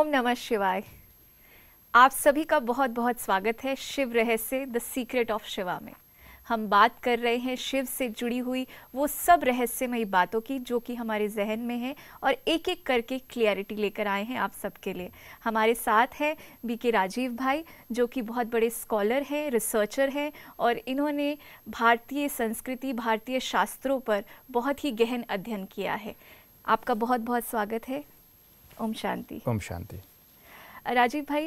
ओम नमः शिवाय आप सभी का बहुत बहुत स्वागत है शिव रहस्य द सीक्रेट ऑफ शिवा में हम बात कर रहे हैं शिव से जुड़ी हुई वो सब रहस्यमयी बातों की जो कि हमारे जहन में है और एक एक करके क्लियरिटी लेकर आए हैं आप सबके लिए हमारे साथ हैं बी के राजीव भाई जो कि बहुत बड़े स्कॉलर हैं रिसर्चर हैं और इन्होंने भारतीय संस्कृति भारतीय शास्त्रों पर बहुत ही गहन अध्ययन किया है आपका बहुत बहुत स्वागत है ओम शांति ओम शांति राजीव भाई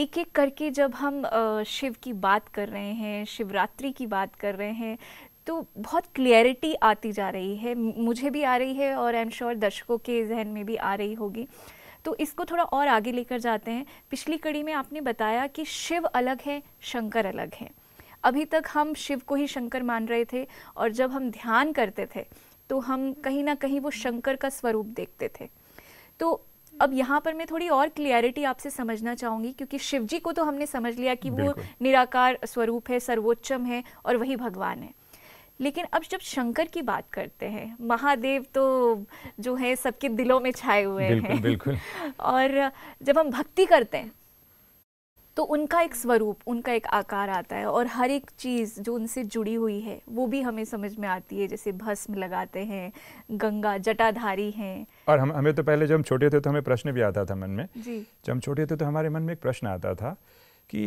एक एक करके जब हम शिव की बात कर रहे हैं शिवरात्रि की बात कर रहे हैं तो बहुत क्लियरिटी आती जा रही है मुझे भी आ रही है और आई एम श्योर दर्शकों के जहन में भी आ रही होगी तो इसको थोड़ा और आगे लेकर जाते हैं पिछली कड़ी में आपने बताया कि शिव अलग है शंकर अलग है अभी तक हम शिव को ही शंकर मान रहे थे और जब हम ध्यान करते थे तो हम कहीं ना कहीं वो शंकर का स्वरूप देखते थे तो अब यहाँ पर मैं थोड़ी और क्लियरिटी आपसे समझना चाहूंगी क्योंकि शिव जी को तो हमने समझ लिया कि वो निराकार स्वरूप है सर्वोच्चम है और वही भगवान है लेकिन अब जब शंकर की बात करते हैं महादेव तो जो है सबके दिलों में छाए हुए बिल्कुल, हैं बिल्कुल और जब हम भक्ति करते हैं तो उनका एक स्वरूप उनका एक आकार आता है और हर एक चीज़ जो उनसे जुड़ी हुई है वो भी हमें समझ में आती है जैसे भस्म लगाते हैं गंगा जटाधारी हैं और हम हमें तो पहले जब हम छोटे थे तो हमें प्रश्न भी आता था मन में जी जब हम छोटे थे तो हमारे मन में एक प्रश्न आता था कि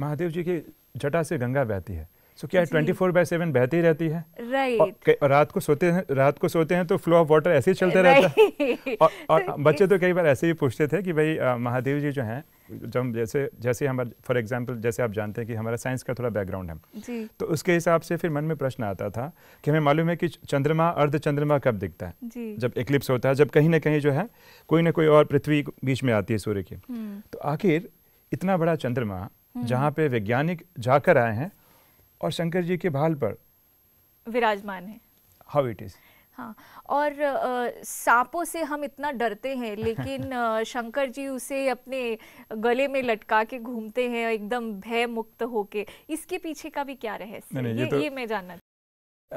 महादेव जी की जटा से गंगा बहती है सो so, क्या ट्वेंटी फोर बाई सेवन बहती रहती है राइट रात को सोते हैं रात को सोते हैं तो फ्लो ऑफ वाटर ऐसे ही चलते रहता है और, और बच्चे तो कई बार ऐसे ही पूछते थे कि भाई महादेव जी जो हैं जब जैसे जैसे हमारे फॉर एग्जांपल जैसे आप जानते हैं कि हमारा साइंस का थोड़ा बैकग्राउंड है जी। तो उसके हिसाब से फिर मन में प्रश्न आता था कि हमें मालूम है कि चंद्रमा अर्ध चंद्रमा कब दिखता है जी। जब इक्लिप्स होता है जब कहीं ना कहीं जो है कोई ना कोई और पृथ्वी बीच में आती है सूर्य की हम्म। तो आखिर इतना बड़ा चंद्रमा हम्म। जहाँ पे वैज्ञानिक जाकर आए हैं और शंकर जी के भाल पर विराजमान है हाउ इट इज़ हाँ और सांपों से हम इतना डरते हैं लेकिन शंकर जी उसे अपने गले में लटका के घूमते हैं एकदम भय मुक्त होके इसके पीछे का भी क्या रहस्य नहीं, नहीं, ये, ये, तो, ये मैं जानना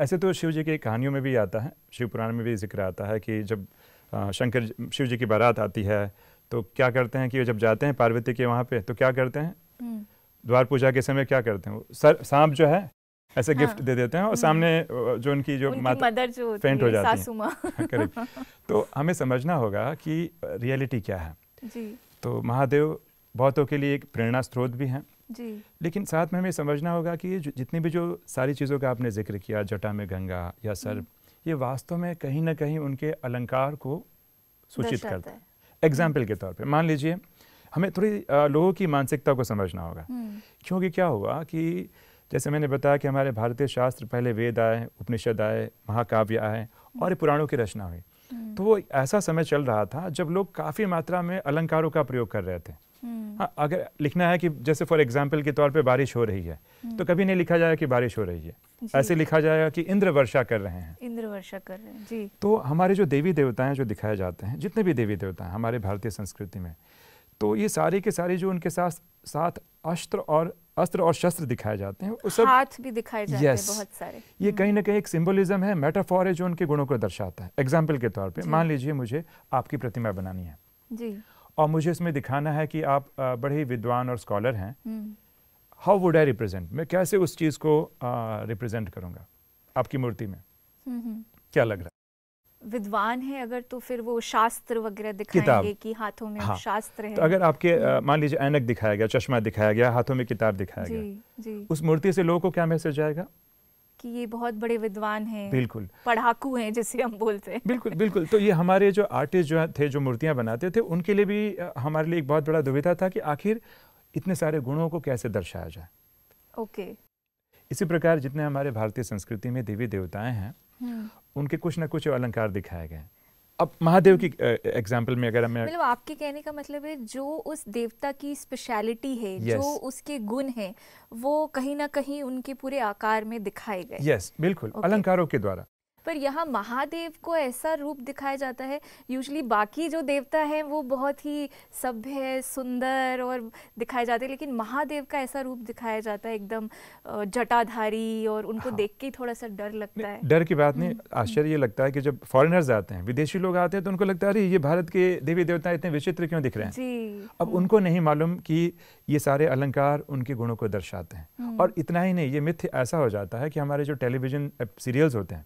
ऐसे तो शिव जी की कहानियों में भी आता है शिव पुराण में भी जिक्र आता है कि जब शंकर शिव जी की बारात आती है तो क्या करते हैं कि जब जाते हैं पार्वती के वहाँ पे तो क्या करते हैं हम्म। द्वार पूजा के समय क्या करते हैं सर सांप जो है ऐसे हाँ, गिफ्ट दे देते हैं और हम्म। सामने जो उनकी जो उनकी मदर जो फेंट हो जाती है तो हमें समझना होगा कि रियलिटी क्या है जी तो महादेव बहुतों के लिए एक प्रेरणा स्रोत भी हैं जी लेकिन साथ में हमें समझना होगा कि जितनी भी जो सारी चीज़ों का आपने जिक्र किया जटा में गंगा या सर्प हम्म। ये वास्तव में कहीं ना कहीं उनके अलंकार को सूचित करते हैं एग्जाम्पल के तौर पर मान लीजिए हमें थोड़ी लोगों की मानसिकता को समझना होगा हम्म। क्योंकि क्या हुआ कि जैसे मैंने बताया कि हमारे भारतीय शास्त्र पहले वेद आए उपनिषद आए महाकाव्य आए और पुराणों की रचना हुई हम्म। तो वो ऐसा समय चल रहा था जब लोग काफ़ी मात्रा में अलंकारों का प्रयोग कर रहे थे हम्म। हाँ अगर लिखना है कि जैसे फॉर एग्जाम्पल के तौर पे बारिश हो रही है हम्म। तो कभी नहीं लिखा जाएगा कि बारिश हो रही है ऐसे लिखा जाएगा कि इंद्र वर्षा कर रहे हैं इंद्र वर्षा कर रहे हैं जी तो हमारे जो देवी देवता हैं जो दिखाए जाते हैं जितने भी देवी देवता हैं हमारे भारतीय संस्कृति में तो ये सारे के सारे जो उनके साथ साथ अस्त्र और अस्त्र और शस्त्र दिखाए जाते हैं उस सब हाथ भी दिखाए जाते हैं बहुत सारे ये हम्म। कहीं ना कहीं एक सिंबलिज्म है मेटाफॉर है जो उनके गुणों को दर्शाता है एग्जाम्पल के तौर पर मान लीजिए मुझे आपकी प्रतिमा बनानी है जी और मुझे इसमें दिखाना है कि आप बड़े ही विद्वान और स्कॉलर हैं हाउ वुड आई रिप्रेजेंट मैं कैसे उस चीज़ को रिप्रेजेंट करूँगा आपकी मूर्ति में हम्म, हम्म। क्या लग रहा है विद्वान है अगर तो फिर वो शास्त्र वगैरह दिखाएंगे कि हाथों में हाँ, शास्त्र है तो अगर आपके मान लीजिए ऐनक दिखाया गया चश्मा दिखाया गया हाथों में किताब दिखाया जी, गया जी। उस मूर्ति से लोगों को क्या मैसेज आएगा कि ये बहुत बड़े विद्वान हैं बिल्कुल पढ़ाकू हैं जिसे हम बोलते हैं बिल्कुल बिल्कुल तो ये हमारे जो आर्टिस्ट जो थे जो मूर्तियाँ बनाते थे उनके लिए भी हमारे लिए एक बहुत बड़ा दुविधा था कि आखिर इतने सारे गुणों को कैसे दर्शाया जाए ओके इसी प्रकार जितने हमारे भारतीय संस्कृति में देवी देवताएं हैं हम्म। उनके कुछ ना कुछ अलंकार दिखाए गए अब महादेव की एग्जाम्पल में अगर हमें मतलब आपके कहने का मतलब है जो उस देवता की स्पेशलिटी है yes. जो उसके गुण हैं वो कहीं ना कहीं उनके पूरे आकार में दिखाए गए यस yes, बिल्कुल okay. अलंकारों के द्वारा पर यहाँ महादेव को ऐसा रूप दिखाया जाता है यूजली बाकी जो देवता हैं वो बहुत ही सभ्य सुंदर और दिखाए जाते हैं लेकिन महादेव का ऐसा रूप दिखाया जाता है एकदम जटाधारी और उनको हाँ। देख के थोड़ा सा डर लगता है डर की बात नहीं हम्म। आश्चर्य ये लगता है कि जब फॉरेनर्स आते हैं विदेशी लोग आते हैं तो उनको लगता है अरे ये भारत के देवी देवता इतने विचित्र क्यों दिख रहे हैं जी अब हम्म। उनको नहीं मालूम कि ये सारे अलंकार उनके गुणों को दर्शाते हैं हम्म। और इतना ही नहीं ये मिथ्य ऐसा हो जाता है कि हमारे जो टेलीविजन सीरियल्स होते हैं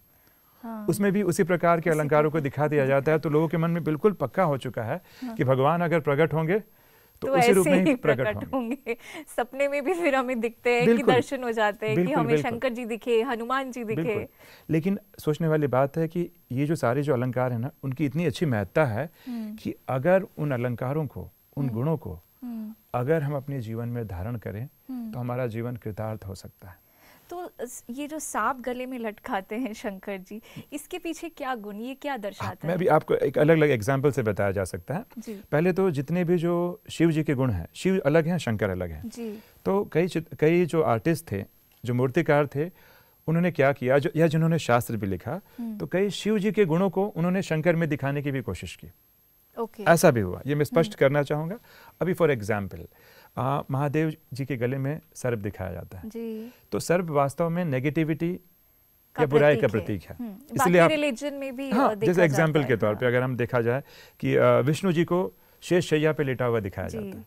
हाँ। उसमें भी उसी प्रकार के अलंकारों को दिखा दिया जाता है तो लोगों के मन में बिल्कुल पक्का हो चुका है हाँ। कि भगवान अगर प्रकट होंगे तो, तो उसी रूप में ही प्रकट, प्रकट होंगे।, होंगे सपने में भी फिर हमें दिखते हैं कि दर्शन हो जाते हैं कि हमें शंकर जी दिखे हनुमान जी दिखे लेकिन सोचने वाली बात है कि ये जो सारे जो अलंकार है ना उनकी इतनी अच्छी महत्ता है हम्म। कि अगर उन अलंकारों को उन हम्म। गुणों को हम्म। अगर हम अपने जीवन में धारण करें तो हमारा जीवन कृतार्थ हो सकता है तो ये जो सांप गले में लटकाते हैं शंकर जी इसके पीछे क्या गुण ये क्या हाँ, दर्शाता है मैं भी आपको एक अलग अलग एग्जाम्पल से बताया जा सकता है जी। पहले तो जितने भी जो शिव जी के गुण हैं शिव अलग हैं शंकर अलग हैं जी तो कई कई जो आर्टिस्ट थे जो मूर्तिकार थे उन्होंने क्या किया जो या जिन्होंने शास्त्र भी लिखा हम्म। तो कई शिव जी के गुणों को उन्होंने शंकर में दिखाने की भी कोशिश की okay. ऐसा भी हुआ ये मैं हम्म। स्पष्ट करना चाहूँगा अभी फॉर एग्जाम्पल आ, महादेव जी के गले में सर्प दिखाया जाता है जी। तो सर्प वास्तव में नेगेटिविटी या बुराई का प्रतीक है हम्म। इसलिए आप में भी हाँ जैसे एग्जाम्पल के तौर पर अगर हम देखा जाए कि विष्णु जी को शेष शैया पे लेटा हुआ दिखाया जाता है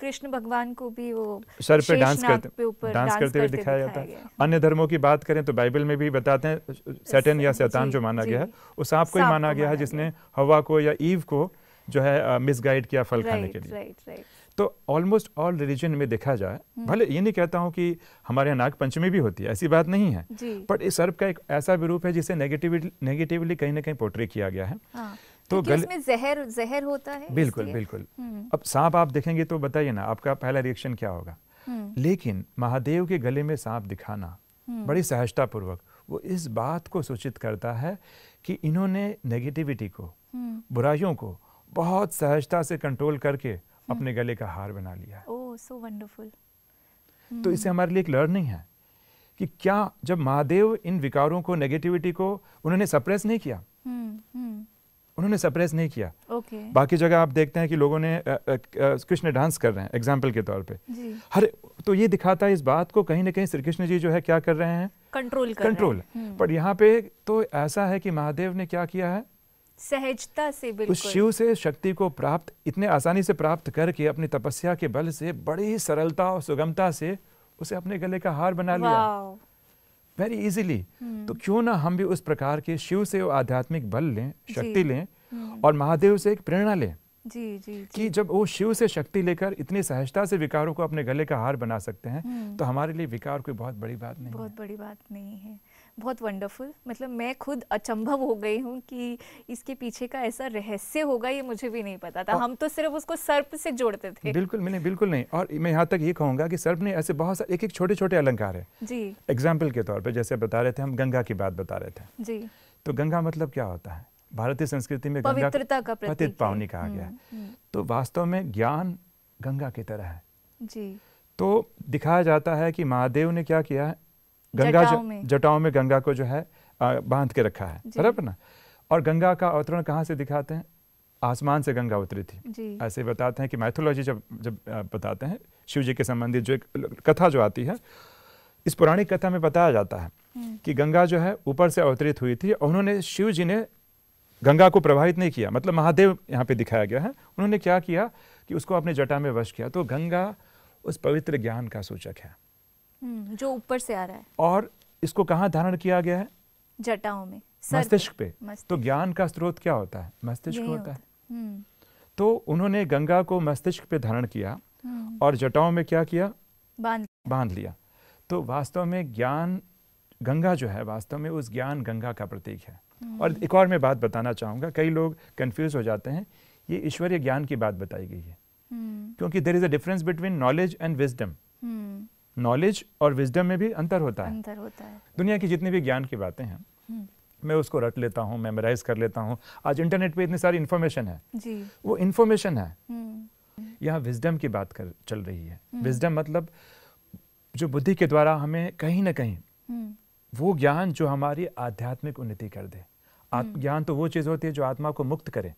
कृष्ण भगवान को भी वो सर पे डांस करते पे डांस करते हुए दिखाया जाता है अन्य धर्मों की बात करें तो बाइबल में भी बताते हैं सैटन या सैतान जो माना गया है उस सांप को ही माना गया है जिसने हवा को या ईव को जो है मिसगाइड किया फल खाने के लिए तो ऑलमोस्ट ऑल रिलीजन में देखा जाए हम्म। भले ये नहीं कहता हूँ कि हमारे यहाँ नागपंचमी भी होती है ऐसी बात नहीं है बट इस सर्प का एक ऐसा विरूप है जिसे नेगेटिवली नेगेटिवली कहीं ना कहीं पोर्ट्रे किया गया है हाँ, तो गल... इसमें जहर जहर होता है बिल्कुल बिल्कुल हम्म। अब सांप आप देखेंगे तो बताइए ना आपका पहला रिएक्शन क्या होगा हम्म। लेकिन महादेव के गले में सांप दिखाना बड़ी सहजता पूर्वक वो इस बात को सूचित करता है कि इन्होंने नेगेटिविटी को बुराइयों को बहुत सहजता से कंट्रोल करके हम्म। अपने गले का हार बना लिया ओह सो वंडरफुल तो इसे हम्म। हमारे लिए एक लर्निंग है कि क्या जब महादेव इन विकारों को नेगेटिविटी को उन्होंने सप्रेस नहीं किया हम्म, उन्होंने सप्रेस नहीं किया okay. बाकी जगह आप देखते हैं कि लोगों ने कृष्ण डांस कर रहे हैं एग्जाम्पल के तौर पे हर तो ये दिखाता है इस बात को कहीं ना कहीं श्री कृष्ण जी जो है क्या कर रहे हैं कंट्रोल कंट्रोल पर यहाँ पे तो ऐसा है कि महादेव ने क्या किया है सहजता से बिल्कुल उस शिव से शक्ति को प्राप्त इतने आसानी से प्राप्त करके अपनी तपस्या के बल से बड़ी सरलता और सुगमता से उसे अपने गले का हार बना लिया वेरी इजीली हम्म। तो क्यों ना हम भी उस प्रकार के शिव से वो आध्यात्मिक बल लें शक्ति लें हम्म। और महादेव से एक प्रेरणा लें जी, जी, जी कि जब वो शिव से शक्ति लेकर इतनी सहजता से विकारों को अपने गले का हार बना सकते हैं हम्म। तो हमारे लिए विकार कोई बहुत बड़ी बात नहीं बहुत बड़ी बात नहीं है बहुत वंडरफुल मतलब मैं खुद अचंभव हो गई हूँ कि इसके पीछे का ऐसा रहस्य होगा ये मुझे भी नहीं पता था हम तो सिर्फ उसको सर्प से जोड़ते थे बिल्कुल मैंने बिल्कुल नहीं और मैं यहाँ तक ये कहूँगा कि सर्प ने ऐसे बहुत सारे एक एक छोटे छोटे अलंकार है जी एग्जाम्पल के तौर पर जैसे बता रहे थे हम गंगा की बात बता रहे थे जी तो गंगा मतलब क्या होता है भारतीय संस्कृति में पवित्रता का प्रतीक पावनी कहा गया है हम्म, हम्म। तो वास्तव में ज्ञान गंगा की तरह है जी तो दिखाया जाता है कि महादेव ने क्या किया है गंगा जटाओं में, जटाओं में गंगा को जो है बांध के रखा है बराबर ना और गंगा का अवतरण कहाँ से दिखाते हैं आसमान से गंगा उतरी थी ऐसे बताते हैं कि मैथोलॉजी जब जब बताते हैं शिव जी के संबंधित जो एक कथा जो आती है इस पौराणिक कथा में बताया जाता है हम्म। कि गंगा जो है ऊपर से अवतरित हुई थी और उन्होंने शिव जी ने गंगा को प्रभावित नहीं किया मतलब महादेव यहाँ पे दिखाया गया है उन्होंने क्या किया कि उसको अपने जटा में वश किया तो गंगा उस पवित्र ज्ञान का सूचक है हम्म, जो ऊपर से आ रहा है और इसको कहाँ धारण किया गया है जटाओं में मस्तिष्क पे तो ज्ञान का स्रोत क्या होता है मस्तिष्क होता, है हम्म। तो उन्होंने गंगा को मस्तिष्क पे धारण किया हम्म। और जटाओं में क्या किया बांध लिया तो वास्तव में ज्ञान गंगा जो है वास्तव में उस ज्ञान गंगा का प्रतीक है और एक और मैं बात बताना चाहूंगा कई लोग कंफ्यूज हो जाते हैं ये ईश्वरीय ज्ञान की बात बताई गई है क्योंकि there is a difference between knowledge and wisdom knowledge और विजडम में भी अंतर होता है अंतर होता है दुनिया की जितनी भी ज्ञान की बातें हैं हम्म। मैं उसको रट लेता हूँ मेमोराइज कर लेता हूँ आज इंटरनेट पे इतनी सारी इन्फॉर्मेशन है जी वो इन्फॉर्मेशन है हम्म। यहाँ विजडम की बात कर चल रही है विजडम हम्म। मतलब जो बुद्धि के द्वारा हमें कहीं ना कहीं वो ज्ञान जो हमारी आध्यात्मिक उन्नति कर दे ज्ञान तो वो चीज़ होती है जो आत्मा को मुक्त करे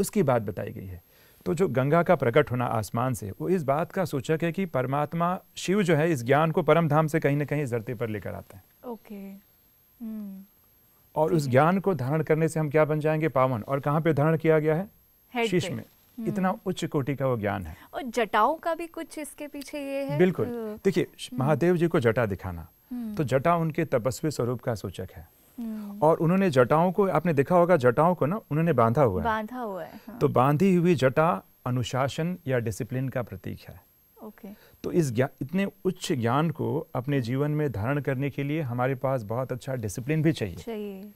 उसकी बात बताई गई है तो जो गंगा का प्रकट होना आसमान से वो इस बात का सूचक है कि परमात्मा शिव जो है इस ज्ञान को परम धाम से कहीं ना कहीं धरती पर लेकर आते हैं ओके और उस हम्म। ज्ञान को धारण करने से हम क्या बन जाएंगे पावन और कहाँ पे धारण किया गया है शीश में हम्म। इतना उच्च कोटि का वो ज्ञान है और जटाओं का भी कुछ इसके पीछे ये है बिल्कुल देखिए हम्म। महादेव जी को जटा दिखाना तो जटा उनके तपस्वी स्वरूप का सूचक है हम्म। और उन्होंने जटाओं को आपने देखा होगा जटाओं को ना उन्होंने बांधा हुआ है बांधा हुआ है हाँ। तो बांधी हुई जटा अनुशासन या डिसिप्लिन का प्रतीक है ओके तो इस इतने उच्च ज्ञान को अपने जीवन में धारण करने के लिए हमारे पास बहुत अच्छा डिसिप्लिन भी चाहिए चाहिए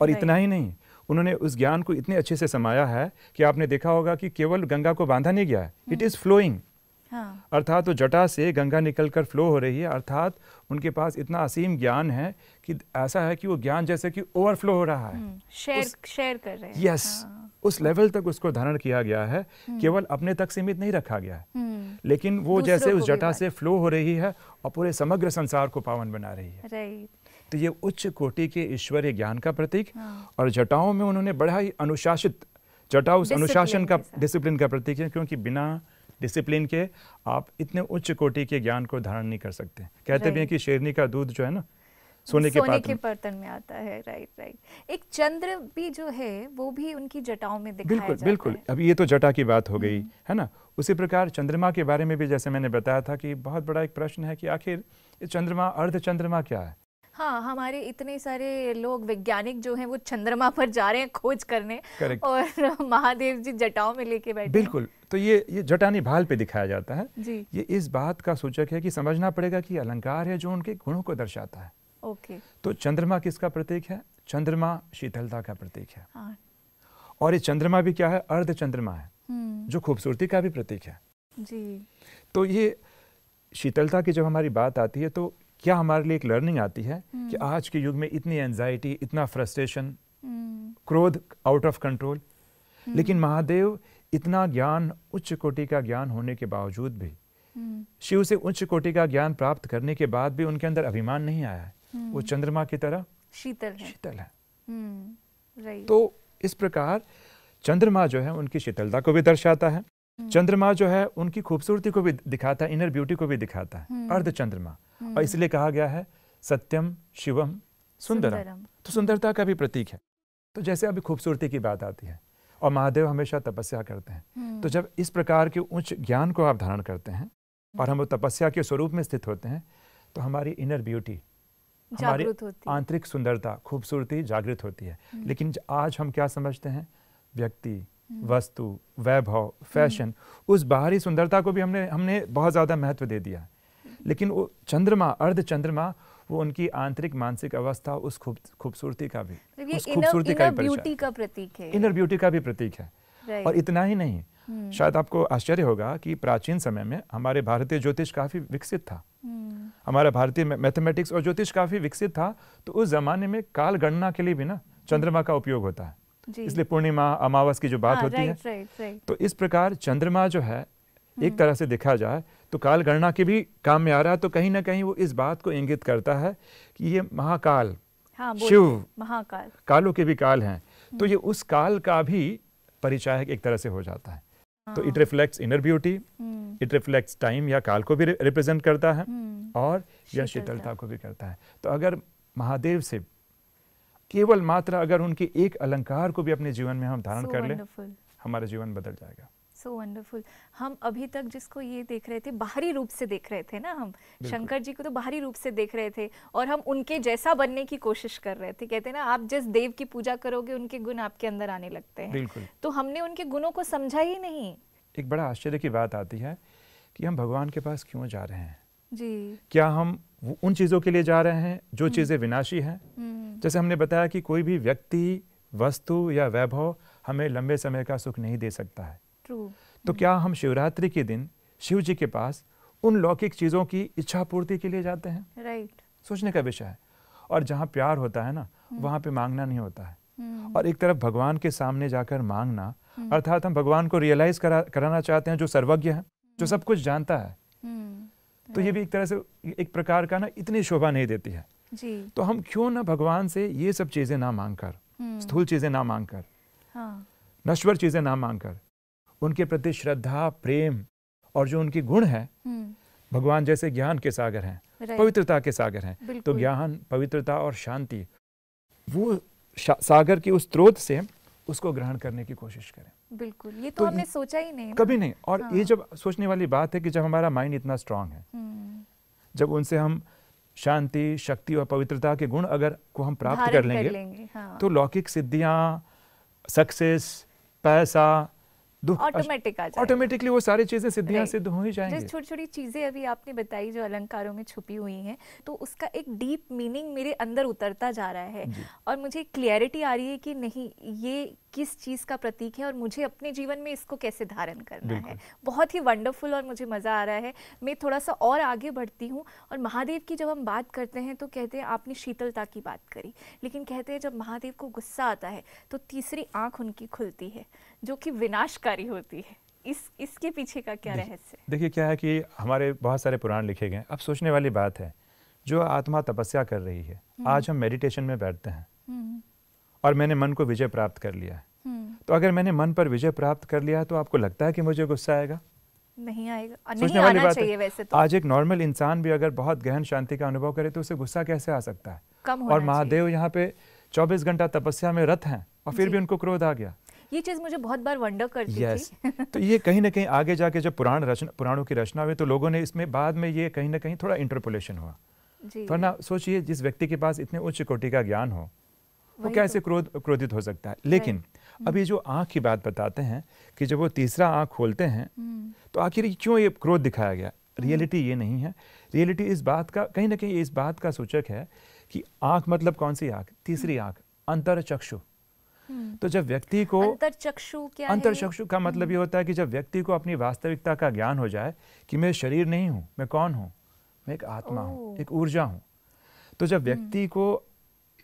और इतना ही नहीं उन्होंने उस ज्ञान को इतने अच्छे से समाया है कि आपने देखा होगा कि केवल गंगा को बांधा नहीं गया है इट इज़ फ्लोइंग हाँ। अर्थात वो जटा से गंगा निकल कर फ्लो हो रही है अर्थात उनके पास इतना असीम ज्ञान है कि ऐसा है कि वो ज्ञान जैसे कि ओवरफ्लो हो रहा है शेयर हम्म, शेयर कर रहे हैं यस हाँ। उस लेवल तक उसको धारण किया गया है हम्म। केवल अपने तक सीमित नहीं रखा गया है हम्म। लेकिन वो जैसे उस जटा से फ्लो हो रही है और पूरे समग्र संसार को पावन बना रही है तो ये उच्च कोटि के ईश्वरीय ज्ञान का प्रतीक हाँ। और जटाओं में उन्होंने बड़ा ही अनुशासित जटा उस अनुशासन का डिसिप्लिन का प्रतीक है क्योंकि बिना डिसिप्लिन के आप इतने उच्च कोटि के ज्ञान को धारण नहीं कर सकते कहते भी हैं कि शेरनी का दूध जो है ना सोने के सोने के बर्तन में आता है राइट राइट एक चंद्र भी जो है वो भी उनकी जटाओं में दिखाया बिल्कुल जाता बिल्कुल है। अब ये तो जटा की बात हो गई हम्म। है ना उसी प्रकार चंद्रमा के बारे में भी जैसे मैंने बताया था कि बहुत बड़ा एक प्रश्न है कि आखिर चंद्रमा अर्ध चंद्रमा क्या है हाँ हमारे इतने सारे लोग वैज्ञानिक जो हैं वो चंद्रमा पर जा रहे हैं खोज करने Correct. और महादेव जी जटाओं में लेके बैठे बिल्कुल तो ये ये जटानी भाल पे दिखाया जाता है जी ये इस बात का सूचक है कि समझना पड़ेगा कि अलंकार है जो उनके गुणों को दर्शाता है ओके okay. तो चंद्रमा किसका प्रतीक है चंद्रमा शीतलता का प्रतीक है हाँ। और ये चंद्रमा भी क्या है अर्ध चंद्रमा है हम्म। जो खूबसूरती का भी प्रतीक है जी तो ये शीतलता की जब हमारी बात आती है तो क्या हमारे लिए एक लर्निंग आती है हम्म। कि आज के युग में इतनी एनजाइटी इतना फ्रस्ट्रेशन हम्म। क्रोध आउट ऑफ कंट्रोल लेकिन महादेव इतना ज्ञान उच्च कोटि का ज्ञान होने के बावजूद भी हम्म। शिव से उच्च कोटि का ज्ञान प्राप्त करने के बाद भी उनके अंदर अभिमान नहीं आया है वो चंद्रमा की तरह शीतल है शीतल है तो इस प्रकार चंद्रमा जो है उनकी शीतलता को भी दर्शाता है हम्म। चंद्रमा जो है उनकी खूबसूरती को भी दिखाता है इनर ब्यूटी को भी दिखाता है हम्म। अर्ध चंद्रमा हम्म। और इसलिए कहा गया है सत्यम शिवम सुंदरम तो सुंदरता का भी प्रतीक है तो जैसे अभी खूबसूरती की बात आती है और महादेव हमेशा तपस्या करते हैं तो जब इस प्रकार के उच्च ज्ञान को आप धारण करते हैं और हम तपस्या के स्वरूप में स्थित होते हैं तो हमारी इनर ब्यूटी हमारी आंतरिक सुंदरता खूबसूरती जागृत होती है लेकिन आज हम क्या समझते हैं व्यक्ति हम्म। वस्तु वैभव फैशन हम्म। उस बाहरी सुंदरता को भी हमने हमने बहुत ज़्यादा महत्व दे दिया लेकिन वो चंद्रमा अर्ध चंद्रमा वो उनकी आंतरिक मानसिक अवस्था उस खूब खूबसूरती का भी उस खूबसूरती का ब्यूटी का प्रतीक है इनर ब्यूटी का भी प्रतीक है और इतना ही नहीं हम्म। शायद आपको आश्चर्य होगा कि प्राचीन समय में हमारे भारतीय ज्योतिष काफ़ी विकसित था हमारा भारतीय मैथमेटिक्स और ज्योतिष काफ़ी विकसित था तो उस जमाने में काल गणना के लिए भी ना चंद्रमा का उपयोग होता है इसलिए पूर्णिमा अमावस की जो बात हाँ, होती है तो इस प्रकार चंद्रमा जो है एक हम्म। तरह से देखा जाए तो काल गणना के भी काम में आ रहा है तो कहीं ना कहीं वो इस बात को इंगित करता है कि ये महाकाल हाँ, शिव महाकाल कालों के भी काल हैं हम्म। तो ये उस काल का भी परिचय एक तरह से हो जाता है तो it reflects inner beauty it reflects time या काल को भी रिप्रेजेंट करता है हम्म। और यह शीतलता को भी करता है तो अगर महादेव से केवल मात्र अगर उनके एक अलंकार को भी अपने जीवन में हम धारण so कर ले हमारा जीवन बदल जाएगा सो so वंडरफुल हम अभी तक जिसको ये देख रहे थे बाहरी रूप से देख रहे थे ना हम शंकर जी को तो बाहरी रूप से देख रहे थे और हम उनके जैसा बनने की कोशिश कर रहे थे कहते हैं ना आप जिस देव की पूजा करोगे उनके गुण आपके अंदर आने लगते हैं तो हमने उनके गुणों को समझा ही नहीं एक बड़ा आश्चर्य की बात आती है कि हम भगवान के पास क्यों जा रहे हैं जी क्या हम उन चीज़ों के लिए जा रहे हैं जो हम्म। चीज़ें विनाशी हैं हम्म। जैसे हमने बताया कि कोई भी व्यक्ति वस्तु या वैभव हमें लंबे समय का सुख नहीं दे सकता है तो हम्म। क्या हम शिवरात्रि के दिन शिव जी के पास उन लौकिक चीज़ों की इच्छा पूर्ति के लिए जाते हैं राइट सोचने का विषय है और जहाँ प्यार होता है ना वहाँ पे मांगना नहीं होता है और एक तरफ भगवान के सामने जाकर मांगना अर्थात हम भगवान को रियलाइज करा कराना चाहते हैं जो सर्वज्ञ है जो सब कुछ जानता है तो ये भी एक तरह से एक प्रकार का ना इतनी शोभा नहीं देती है जी तो हम क्यों ना भगवान से ये सब चीज़ें ना मांग कर हम्म। स्थूल चीज़ें ना मांग कर हाँ। नश्वर चीज़ें ना मांग कर उनके प्रति श्रद्धा प्रेम और जो उनके गुण है हम्म। भगवान जैसे ज्ञान के सागर हैं पवित्रता के सागर हैं तो ज्ञान पवित्रता और शांति वो सागर के उस स्रोत से उसको ग्रहण करने की कोशिश करें बिल्कुल ये तो, तो हमने सोचा ही नहीं कभी नहीं और हाँ। ये जब सोचने वाली बात है कि जब हमारा माइंड इतना स्ट्रांग है हम्म। जब उनसे हम शांति शक्ति और पवित्रता के गुण अगर को हम प्राप्त कर लेंगे, कर लेंगे हाँ। तो लौकिक सिद्धियां सक्सेस पैसा ऑटोमेटिक ऑटोमेटिकली वो सारी चीजें सिद्धियां सिद्ध हो ही जाएंगी छोटी छोटी चीजें अभी आपने बताई जो अलंकारों में छुपी हुई हैं तो उसका एक डीप मीनिंग मेरे अंदर उतरता जा रहा है और मुझे क्लियरिटी आ रही है कि नहीं ये किस चीज़ का प्रतीक है और मुझे अपने जीवन में इसको कैसे धारण करना है बहुत ही वंडरफुल और मुझे मज़ा आ रहा है मैं थोड़ा सा और आगे बढ़ती हूँ और महादेव की जब हम बात करते हैं तो कहते हैं आपने शीतलता की बात करी लेकिन कहते हैं जब महादेव को गुस्सा आता है तो तीसरी आंख उनकी खुलती है जो कि विनाश कर जानकारी होती है इस इसके पीछे का क्या रहस्य देखिए क्या है कि हमारे बहुत सारे पुराण लिखे गए अब सोचने वाली बात है जो आत्मा तपस्या कर रही है हम्म। आज हम मेडिटेशन में बैठते हैं हम्म। और मैंने मन को विजय प्राप्त कर लिया है हम्म। तो अगर मैंने मन पर विजय प्राप्त कर लिया है तो आपको लगता है कि मुझे गुस्सा आएगा नहीं आएगा नहीं आना बात चाहिए वैसे तो आज एक नॉर्मल इंसान भी अगर बहुत गहन शांति का अनुभव करे तो उसे गुस्सा कैसे आ सकता है कम और महादेव यहाँ पे 24 घंटा तपस्या में रत हैं और फिर भी उनको क्रोध आ गया ये चीज़ मुझे बहुत बार वंडर करती yes. थी तो ये कहीं ना कहीं आगे जाके जब पुराण रचना पुराणों की रचना हुई तो लोगों ने इसमें बाद में ये कहीं ना कहीं थोड़ा इंटरपोलेशन हुआ वरना तो सोचिए जिस व्यक्ति के पास इतने उच्च कोटि का ज्ञान हो वो कैसे तो। क्रोध क्रोधित हो सकता है लेकिन हम्म। अभी जो आँख की बात बताते हैं कि जब वो तीसरा आँख खोलते हैं हम्म। तो आखिर क्यों ये क्रोध दिखाया गया रियलिटी हम्म। ये नहीं है रियलिटी इस बात का कहीं ना कहीं इस बात का सूचक है कि आँख मतलब कौन सी आँख तीसरी आँख अंतर चक्षु हम्म। तो जब व्यक्ति को अंतरचक्षु क्या अंतरचक्षु का मतलब ये हम्म। होता है कि जब व्यक्ति को अपनी वास्तविकता का ज्ञान हो जाए कि मैं शरीर नहीं हूँ मैं कौन हूँ मैं एक आत्मा हूँ एक ऊर्जा हूँ तो जब व्यक्ति हम्म। को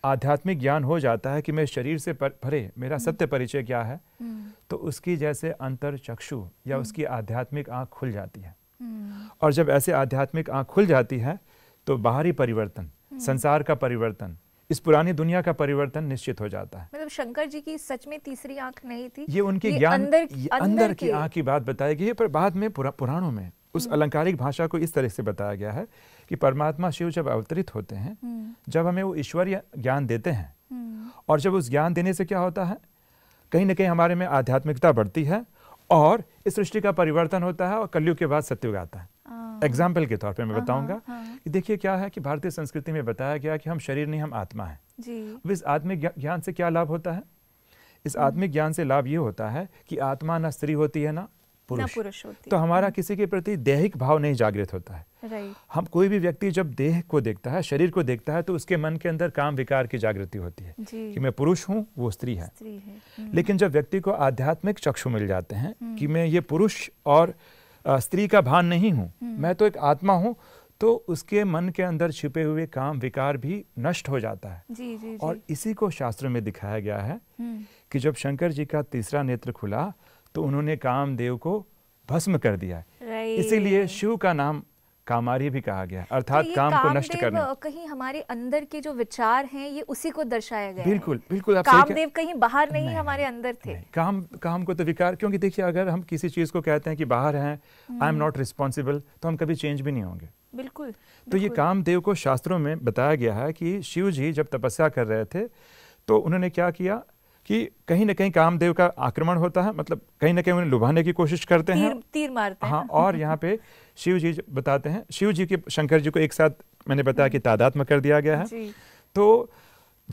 आध्यात्मिक ज्ञान हो जाता है कि मैं शरीर से पर, भरे मेरा सत्य परिचय क्या है तो उसकी जैसे अंतर चक्षु या उसकी आध्यात्मिक आँख खुल जाती है और जब ऐसे आध्यात्मिक आँख खुल जाती है तो बाहरी परिवर्तन संसार का परिवर्तन इस पुरानी दुनिया का परिवर्तन निश्चित हो जाता है मतलब शंकर जी की सच में तीसरी आंख नहीं थी ये उनके ज्ञान अंदर, अंदर, अंदर की आंख की बात बताई गई है पर बाद में पुरा, पुराणों में उस हम्म। अलंकारिक भाषा को इस तरह से बताया गया है कि परमात्मा शिव जब अवतरित होते हैं हम्म। जब हमें वो ईश्वरीय ज्ञान देते हैं हम्म। और जब उस ज्ञान देने से क्या होता है कहीं ना कहीं हमारे में आध्यात्मिकता बढ़ती है और इस सृष्टि का परिवर्तन होता है और कलयुग के बाद सत्युग आता है एग्जाम्पल के तौर पे मैं हाँ, बताऊंगा हाँ, हाँ। कि देखिए क्या है कि भारतीय संस्कृति में बताया गया कि हम शरीर नहीं हम आत्मा है अब इस आत्मिक ज्ञान से क्या लाभ होता है इस हम्म। आत्मिक ज्ञान से लाभ ये होता है कि आत्मा ना स्त्री होती है ना पुरुष, तो हमारा हम्म। किसी के प्रति देहिक भाव नहीं जागृत होता है हम कोई भी व्यक्ति जब देह को देखता है शरीर को देखता है तो उसके मन के अंदर काम विकार की जागृति होती है कि मैं पुरुष हूँ वो स्त्री है, स्त्री है। लेकिन हम्म। जब व्यक्ति को आध्यात्मिक चक्षु मिल जाते हैं कि मैं ये पुरुष और स्त्री का भान नहीं हूँ हम्म। मैं तो एक आत्मा हूँ तो उसके मन के अंदर छिपे हुए काम विकार भी नष्ट हो जाता है जी, जी, जी। और इसी को शास्त्र में दिखाया गया है हम्म। कि जब शंकर जी का तीसरा नेत्र खुला तो उन्होंने कामदेव को भस्म कर दिया इसीलिए शिव का नाम कामारी भी कहा गया तो अर्थात तो काम, काम को नष्ट करना कहीं हमारे अंदर के जो विचार हैं ये उसी को दर्शाया गया बिल्कुल बिल्कुल आप काम देव कहीं बाहर नहीं, नहीं हमारे अंदर थे काम काम को तो विकार क्योंकि देखिए अगर हम किसी चीज को कहते हैं कि बाहर हैं आई एम नॉट रिस्पॉन्सिबल तो हम कभी चेंज भी नहीं होंगे बिल्कुल तो ये कामदेव को शास्त्रों में बताया गया है कि शिव जी जब तपस्या कर रहे थे तो उन्होंने क्या किया कि कहीं ना कहीं कामदेव का आक्रमण होता है मतलब कहीं ना कहीं उन्हें लुभाने की कोशिश करते तीर, हैं तीर मारते हाँ और यहाँ पे शिव जी बताते हैं शिव जी के शंकर जी को एक साथ मैंने बताया कि तादाद में कर दिया गया है तो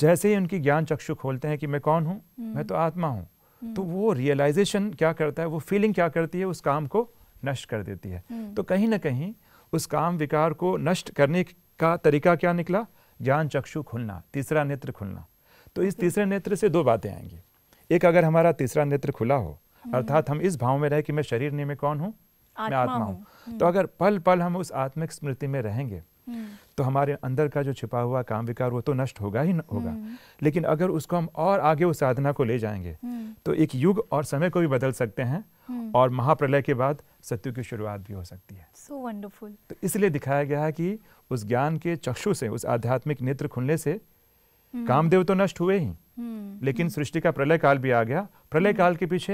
जैसे ही उनकी ज्ञान चक्षु खोलते हैं कि मैं कौन हूँ हम्म। मैं तो आत्मा हूँ हम्म। तो वो रियलाइजेशन क्या करता है वो फीलिंग क्या करती है उस काम को नष्ट कर देती है हम्म। तो कहीं ना कहीं उस काम विकार को नष्ट करने का तरीका क्या निकला ज्ञान चक्षु खुलना तीसरा नेत्र खुलना तो इस तीसरे नेत्र से दो बातें आएंगी एक अगर हमारा तीसरा नेत्र खुला हो हम्म। अर्थात हम इस भाव में रहे कि मैं शरीर नहीं मैं कौन हूँ मैं आत्मा हूँ हम्म। तो अगर पल पल हम उस आत्मिक स्मृति में रहेंगे हम्म। तो हमारे अंदर का जो छिपा हुआ काम विकार वो तो नष्ट होगा ही होगा लेकिन अगर उसको हम और आगे उस साधना को ले जाएंगे तो एक युग और समय को भी बदल सकते हैं और महाप्रलय के बाद सत्यु की शुरुआत भी हो सकती है सो so वंडरफुल तो इसलिए दिखाया गया है कि उस ज्ञान के चक्षु से उस आध्यात्मिक नेत्र खुलने से हम्म। कामदेव तो नष्ट हुए ही हम्म। लेकिन सृष्टि का प्रलय काल भी आ गया प्रलय हम्म। काल के पीछे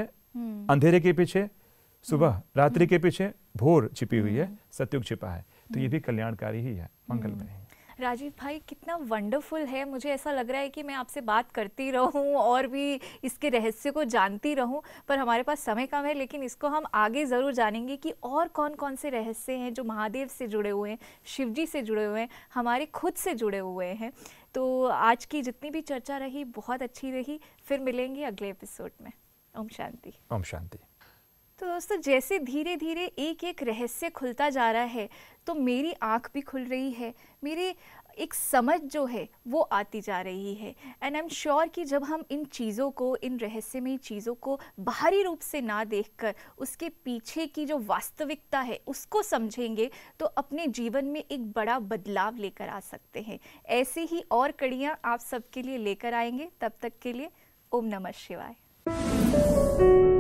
अंधेरे के पीछे सुबह रात्रि के पीछे भोर छिपी हुई है सत्युग छिपा है तो ये भी कल्याणकारी ही है मंगलमय है राजीव भाई कितना वंडरफुल है मुझे ऐसा लग रहा है कि मैं आपसे बात करती रहूं और भी इसके रहस्य को जानती रहूं पर हमारे पास समय कम है लेकिन इसको हम आगे ज़रूर जानेंगे कि और कौन कौन से रहस्य हैं जो महादेव से जुड़े हुए हैं शिव जी से जुड़े हुए हैं हमारे खुद से जुड़े हुए हैं तो आज की जितनी भी चर्चा रही बहुत अच्छी रही फिर मिलेंगे अगले एपिसोड में ओम शांति ओम शांति तो दोस्तों जैसे धीरे धीरे एक एक रहस्य खुलता जा रहा है तो मेरी आँख भी खुल रही है मेरी एक समझ जो है वो आती जा रही है एंड आई एम श्योर कि जब हम इन चीज़ों को इन रहस्यमयी चीज़ों को बाहरी रूप से ना देखकर उसके पीछे की जो वास्तविकता है उसको समझेंगे तो अपने जीवन में एक बड़ा बदलाव लेकर आ सकते हैं ऐसी ही और कड़ियाँ आप सबके लिए लेकर आएंगे तब तक के लिए ओम नमः शिवाय